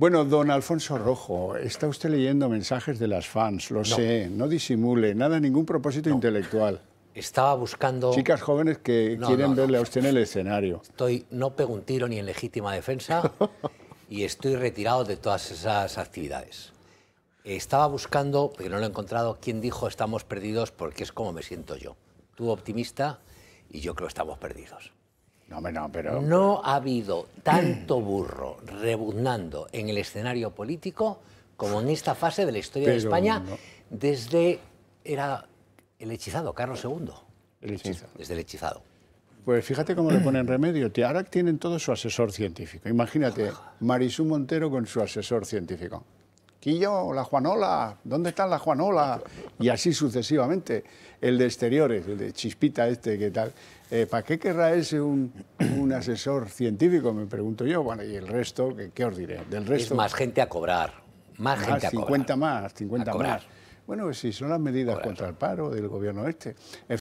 Bueno, don Alfonso Rojo, está usted leyendo mensajes de las fans, lo sé, no disimule, nada, ningún propósito intelectual. Estaba buscando... Chicas jóvenes que quieren verle a usted en el escenario. Estoy, no pego un tiro ni en legítima defensa y estoy retirado de todas esas actividades. Estaba buscando, pero no lo he encontrado, quién dijo estamos perdidos porque es como me siento yo. Tú optimista y yo creo que estamos perdidos. No, pero... no ha habido tanto burro rebuznando en el escenario político como en esta fase de la historia de España desde era el hechizado, Carlos II. El hechizado. Desde el hechizado. Pues fíjate cómo le ponen remedio. Ahora tienen todo su asesor científico. Imagínate, Marisú Montero con su asesor científico. Quillo, la Juanola, ¿dónde están la Juanola? Y así sucesivamente. El de exteriores, el de Chispita este, ¿qué tal? Eh, ¿Para qué querrá ese un, un, asesor científico? Me pregunto yo. Bueno, y el resto, ¿qué, os diré? Del resto, es más gente a cobrar. Más, gente a 50 más, 50 más. Bueno, si son las medidas contra el paro del gobierno este.